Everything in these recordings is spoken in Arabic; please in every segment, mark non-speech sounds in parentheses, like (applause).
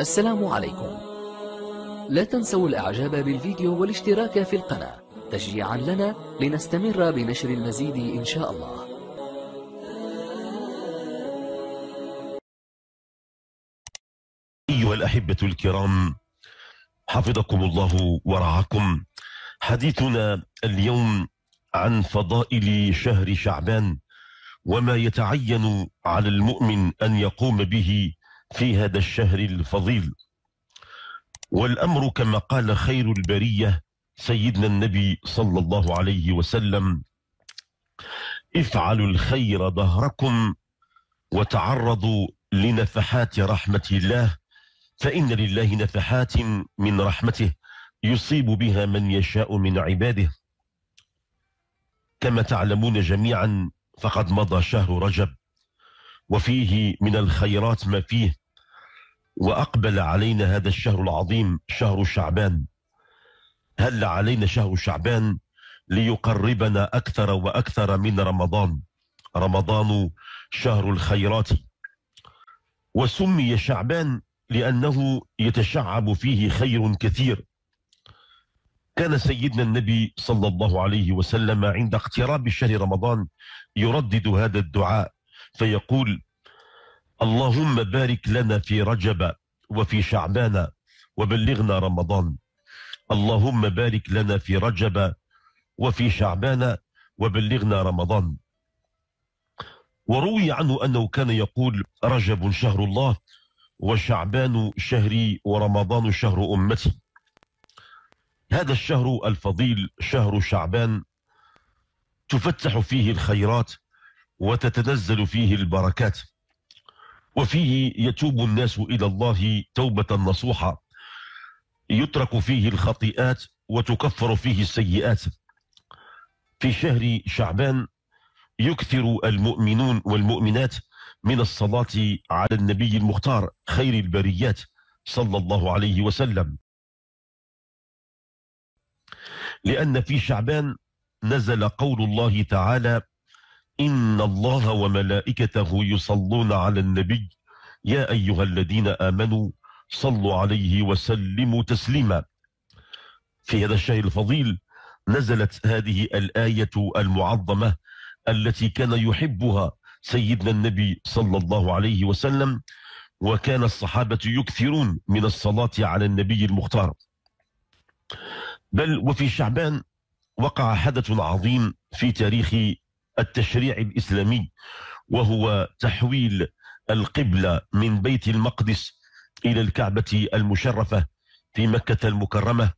السلام عليكم لا تنسوا الاعجاب بالفيديو والاشتراك في القناة تشجيعا لنا لنستمر بنشر المزيد ان شاء الله ايها الاحبة الكرام حفظكم الله ورعاكم حديثنا اليوم عن فضائل شهر شعبان وما يتعين على المؤمن أن يقوم به في هذا الشهر الفضيل والأمر كما قال خير البرية سيدنا النبي صلى الله عليه وسلم افعلوا الخير ظهركم وتعرضوا لنفحات رحمة الله فإن لله نفحات من رحمته يصيب بها من يشاء من عباده كما تعلمون جميعا فقد مضى شهر رجب وفيه من الخيرات ما فيه وأقبل علينا هذا الشهر العظيم شهر شعبان هل علينا شهر شعبان ليقربنا أكثر وأكثر من رمضان رمضان شهر الخيرات وسمي شعبان لأنه يتشعب فيه خير كثير كان سيدنا النبي صلى الله عليه وسلم عند اقتراب شهر رمضان يردد هذا الدعاء فيقول اللهم بارك لنا في رجب وفي شعبان وبلغنا رمضان اللهم بارك لنا في رجب وفي شعبان وبلغنا رمضان وروي عنه أنه كان يقول رجب شهر الله وشعبان شهري ورمضان شهر أمتي هذا الشهر الفضيل شهر شعبان تفتح فيه الخيرات وتتنزل فيه البركات وفيه يتوب الناس إلى الله توبة نصوحة يترك فيه الخطيئات وتكفر فيه السيئات في شهر شعبان يكثر المؤمنون والمؤمنات من الصلاة على النبي المختار خير البريات صلى الله عليه وسلم لأن في شعبان نزل قول الله تعالى إن الله وملائكته يصلون على النبي يا أيها الذين آمنوا صلوا عليه وسلموا تسليما في هذا الشهر الفضيل نزلت هذه الآية المعظمة التي كان يحبها سيدنا النبي صلى الله عليه وسلم وكان الصحابة يكثرون من الصلاة على النبي المختار بل وفي شعبان وقع حدث عظيم في تاريخ التشريع الإسلامي وهو تحويل القبلة من بيت المقدس إلى الكعبة المشرفة في مكة المكرمة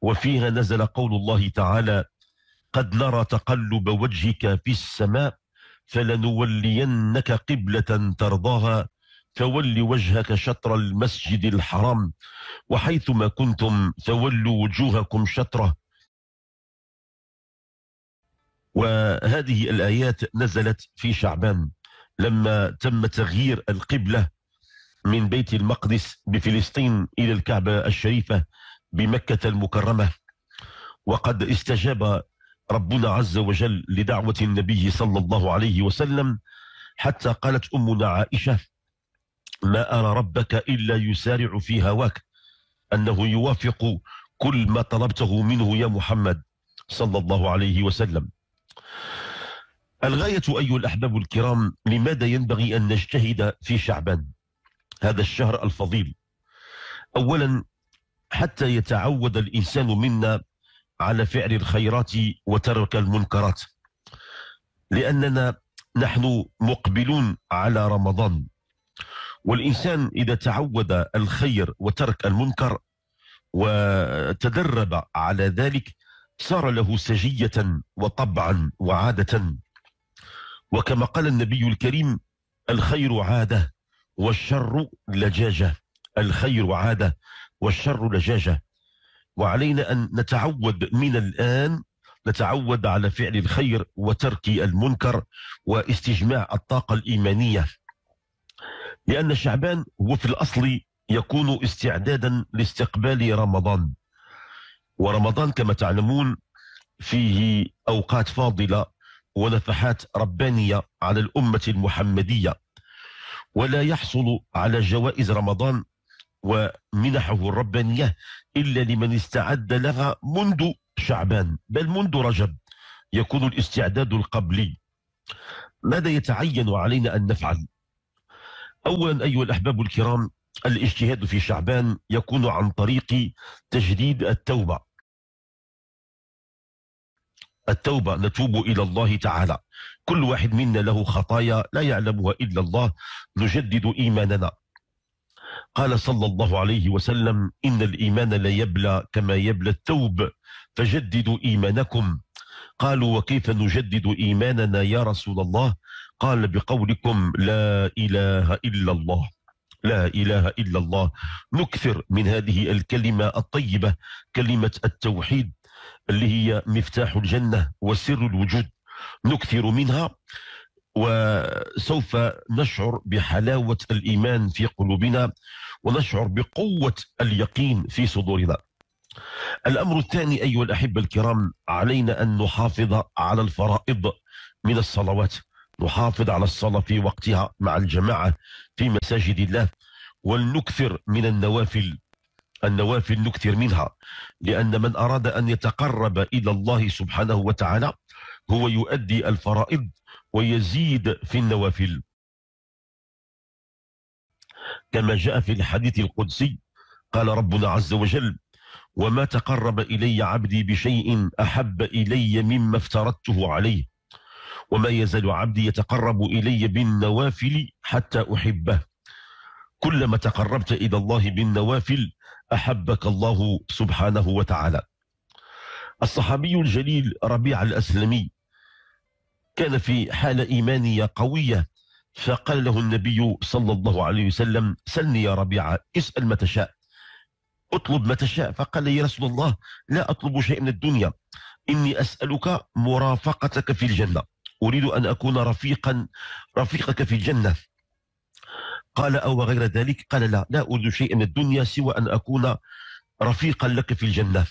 وفيها نزل قول الله تعالى قد نرى تقلب وجهك في السماء فلنولينك قبلة ترضاها فول وجهك شطر المسجد الحرام وحيثما كنتم فولوا وجوهكم شطره وهذه الآيات نزلت في شعبان لما تم تغيير القبلة من بيت المقدس بفلسطين إلى الكعبة الشريفة بمكة المكرمة وقد استجاب ربنا عز وجل لدعوة النبي صلى الله عليه وسلم حتى قالت أمنا عائشة ما أرى ربك إلا يسارع في هواك أنه يوافق كل ما طلبته منه يا محمد صلى الله عليه وسلم الغاية أيها الأحباب الكرام لماذا ينبغي أن نجتهد في شعبان هذا الشهر الفضيل أولا حتى يتعود الإنسان منا على فعل الخيرات وترك المنكرات لأننا نحن مقبلون على رمضان والإنسان إذا تعود الخير وترك المنكر وتدرب على ذلك صار له سجية وطبعا وعادة وكما قال النبي الكريم الخير عادة والشر لجاجة الخير عادة والشر لجاجة وعلينا أن نتعود من الآن نتعود على فعل الخير وترك المنكر واستجماع الطاقة الإيمانية لأن شعبان هو في الأصل يكون استعدادا لاستقبال رمضان ورمضان كما تعلمون فيه أوقات فاضلة ونفحات ربانية على الأمة المحمدية ولا يحصل على جوائز رمضان ومنحه الربانية إلا لمن استعد لها منذ شعبان بل منذ رجب يكون الاستعداد القبلي ماذا يتعين علينا أن نفعل أولا أيها الأحباب الكرام الاجتهاد في شعبان يكون عن طريق تجديد التوبة التوبة نتوب إلى الله تعالى كل واحد منا له خطايا لا يعلمها إلا الله نجدد إيماننا قال صلى الله عليه وسلم إن الإيمان لا يبلى كما يبلى التوب فجددوا إيمانكم قالوا وكيف نجدد إيماننا يا رسول الله قال بقولكم لا إله إلا الله لا إله إلا الله نكثر من هذه الكلمة الطيبة كلمة التوحيد اللي هي مفتاح الجنة وسر الوجود نكثر منها وسوف نشعر بحلاوة الإيمان في قلوبنا ونشعر بقوة اليقين في صدورنا الأمر الثاني أيها الأحبة الكرام علينا أن نحافظ على الفرائض من الصلوات نحافظ على الصلاة في وقتها مع الجماعة في مساجد الله ولنكثر من النوافل النوافل نكثر منها لأن من أراد أن يتقرب إلى الله سبحانه وتعالى هو يؤدي الفرائض ويزيد في النوافل كما جاء في الحديث القدسي قال ربنا عز وجل وما تقرب إلي عبدي بشيء أحب إلي مما افترضته عليه وما يزال عبدي يتقرب إلي بالنوافل حتى أحبه كلما تقربت إلى الله بالنوافل أحبك الله سبحانه وتعالى الصحابي الجليل ربيع الأسلمي كان في حالة إيمانية قوية فقال له النبي صلى الله عليه وسلم سلني يا ربيعة اسأل ما تشاء اطلب ما تشاء فقال يا رسول الله لا أطلب شيء من الدنيا إني أسألك مرافقتك في الجنة أريد أن أكون رفيقا رفيقك في الجنة قال أو غير ذلك قال لا لا أريد شيئا من الدنيا سوى أن أكون رفيقا لك في الجنة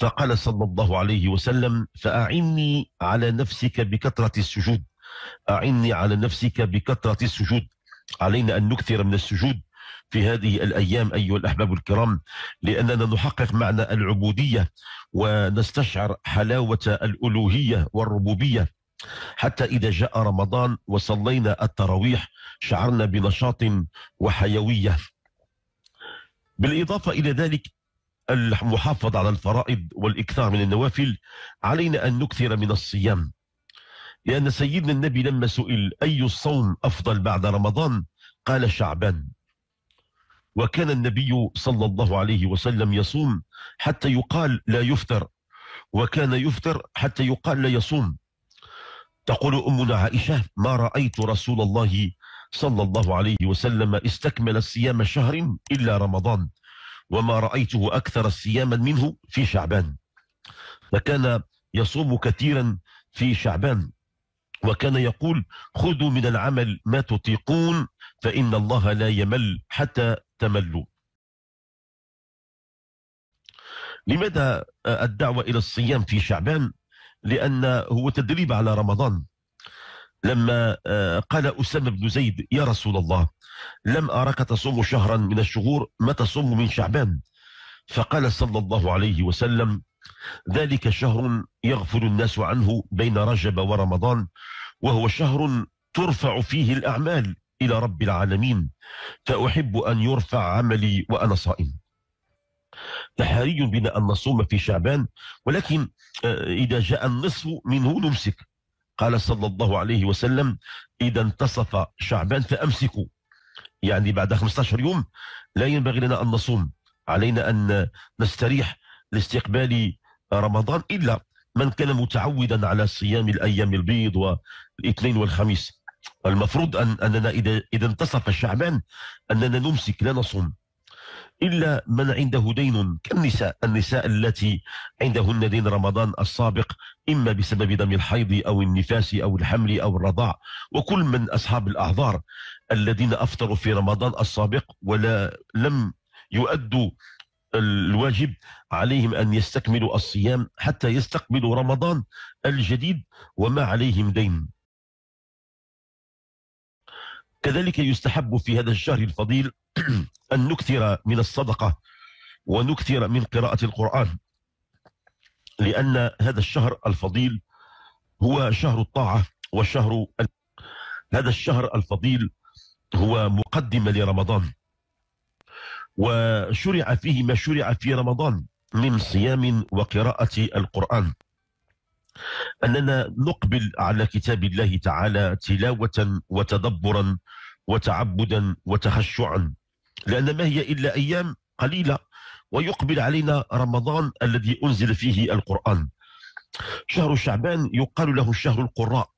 فقال صلى الله عليه وسلم فأعني على نفسك بكثرة السجود أعني على نفسك بكثرة السجود علينا أن نكثر من السجود في هذه الأيام أيها الأحباب الكرام لأننا نحقق معنى العبودية ونستشعر حلاوة الألوهية والربوبية حتى إذا جاء رمضان وصلينا التراويح شعرنا بنشاط وحيوية بالإضافة إلى ذلك المحافظة على الفرائض والإكثار من النوافل علينا أن نكثر من الصيام لأن سيدنا النبي لما سئل أي الصوم أفضل بعد رمضان قال شعبان وكان النبي صلى الله عليه وسلم يصوم حتى يقال لا يفطر وكان يفطر حتى يقال لا يصوم تقول أمنا عائشة ما رأيت رسول الله صلى الله عليه وسلم استكمل الصيام شهر إلا رمضان وما رأيته أكثر صياما منه في شعبان فكان يصوم كثيرا في شعبان وكان يقول خذوا من العمل ما تطيقون فإن الله لا يمل حتى تملوا لماذا الدعوة إلى الصيام في شعبان؟ لأن هو تدريب على رمضان لما آه، قال أسامة بن زيد يا رسول الله لم أراك تصوم شهرا من الشهور ما تصوم من شعبان فقال صلى الله عليه وسلم ذلك شهر يغفل الناس عنه بين رجب ورمضان وهو شهر ترفع فيه الأعمال إلى رب العالمين فأحب أن يرفع عملي وأنا صائم فحري بنا أن نصوم في شعبان ولكن آه، إذا جاء النصف منه نمسك قال صلى الله عليه وسلم إذا انتصف شعبان فأمسكوا يعني بعد 15 يوم لا ينبغي لنا أن نصوم علينا أن نستريح لاستقبال رمضان إلا من كان متعودا على صيام الأيام البيض والاثنين والخميس المفروض أن أننا إذا انتصف شعبان أننا نمسك لا نصوم إلا من عنده دين كالنساء النساء التي عندهن دين رمضان السابق إما بسبب دم الحيض أو النفاس أو الحمل أو الرضاع وكل من أصحاب الأعذار الذين أفطروا في رمضان السابق ولا لم يؤدوا الواجب عليهم أن يستكملوا الصيام حتى يستقبلوا رمضان الجديد وما عليهم دين كذلك يستحب في هذا الشهر الفضيل (clears throat) أن نكثر من الصدقة ونكثر من قراءة القرآن لأن هذا الشهر الفضيل هو شهر الطاعة وشهر هذا الشهر الفضيل هو مقدمة لرمضان وشرع فيه ما شرع في رمضان من صيام وقراءة القرآن أننا نقبل على كتاب الله تعالى تلاوة وتدبرا وتعبدا وتخشعا لأن ما هي إلا أيام قليلة ويقبل علينا رمضان الذي أنزل فيه القرآن شهر شعبان يقال له شهر القراء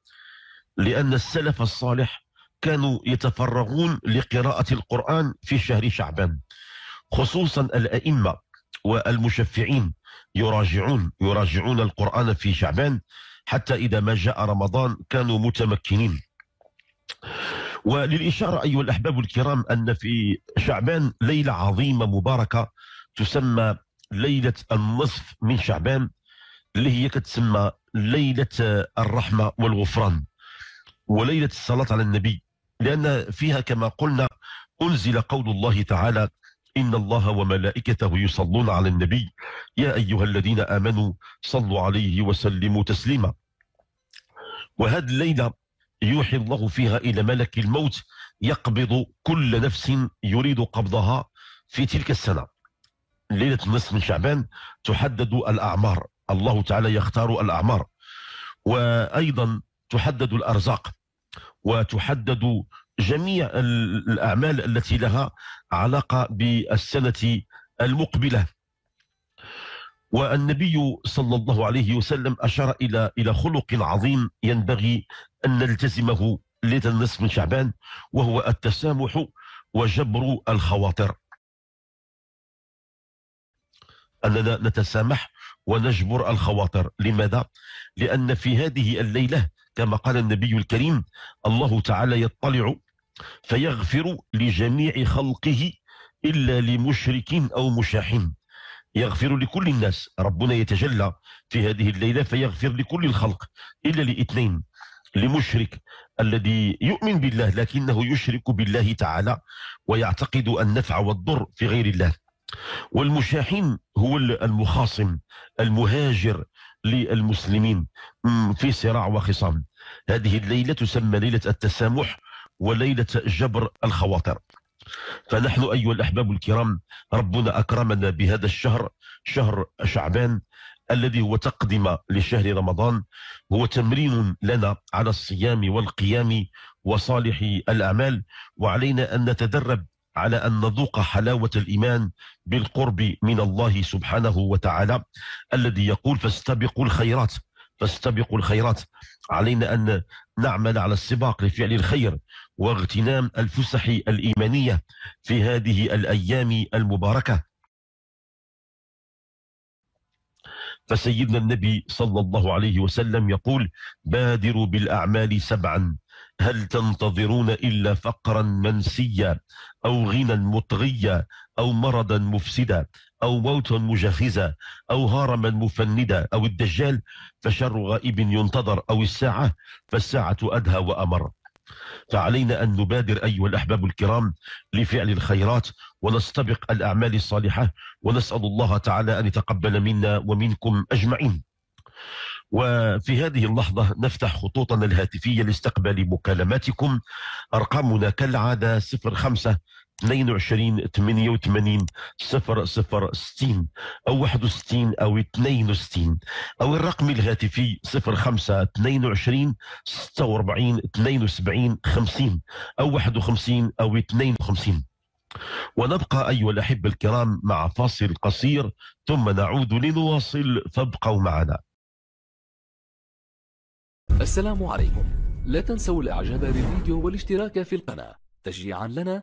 لأن السلف الصالح كانوا يتفرغون لقراءة القرآن في شهر شعبان خصوصا الأئمة والمشفعين يراجعون يراجعون القرآن في شعبان حتى إذا ما جاء رمضان كانوا متمكنين وللإشارة أيها الأحباب الكرام أن في شعبان ليلة عظيمة مباركة تسمى ليلة النصف من شعبان اللي هي كتسمى ليلة الرحمة والغفران وليلة الصلاة على النبي لأن فيها كما قلنا أنزل قول الله تعالى إن الله وملائكته يصلون على النبي يا أيها الذين آمنوا صلوا عليه وسلموا تسليما وهذه الليلة يوحي الله فيها إلى ملك الموت يقبض كل نفس يريد قبضها في تلك السنة ليلة النصف من شعبان تحدد الأعمار الله تعالى يختار الأعمار وأيضا تحدد الأرزاق وتحدد جميع الأعمال التي لها علاقة بالسنة المقبلة والنبي صلى الله عليه وسلم أشار إلى إلى خلق عظيم ينبغي أن نلتزمه ليله النصف من شعبان وهو التسامح وجبر الخواطر أننا نتسامح ونجبر الخواطر لماذا؟ لأن في هذه الليلة كما قال النبي الكريم الله تعالى يطلع فيغفر لجميع خلقه إلا لمشرك أو مشاحن يغفر لكل الناس ربنا يتجلى في هذه الليلة فيغفر لكل الخلق إلا لاثنين لمشرك الذي يؤمن بالله لكنه يشرك بالله تعالى ويعتقد النفع والضر في غير الله والمشاحن هو المخاصم المهاجر للمسلمين في صراع وخصام هذه الليلة تسمى ليلة التسامح وليلة جبر الخواطر فنحن أيها الأحباب الكرام ربنا أكرمنا بهذا الشهر شهر شعبان الذي هو تقدمة لشهر رمضان هو تمرين لنا على الصيام والقيام وصالح الأعمال وعلينا أن نتدرب على أن نذوق حلاوة الإيمان بالقرب من الله سبحانه وتعالى الذي يقول فاستبقوا الخيرات فاستبقوا الخيرات علينا أن نعمل على السباق لفعل الخير واغتنام الفسح الإيمانية في هذه الأيام المباركة فسيدنا النبي صلى الله عليه وسلم يقول بادروا بالأعمال سبعا هل تنتظرون إلا فقرا منسيا أو غنى مطغيا أو مرضا مفسدا أو موتا مجهزا أو هرما مفندا أو الدجال فشر غائب ينتظر أو الساعة فالساعة أدهى وأمر فعلينا أن نبادر أيها الأحباب الكرام لفعل الخيرات ونستبق الأعمال الصالحة ونسأل الله تعالى أن يتقبل منا ومنكم أجمعين وفي هذه اللحظة نفتح خطوطنا الهاتفية لاستقبال مكالماتكم أرقامنا كالعادة 05 22 88 0 0 60 او 61 او 62 او الرقم الهاتفي 05 22 46 72 50 او 51 او 52 ونبقى أيها الأحبة الكرام مع فاصل قصير ثم نعود لنواصل فابقوا معنا السلام عليكم لا تنسوا الإعجاب بالفيديو والاشتراك في القناة تشجيعا لنا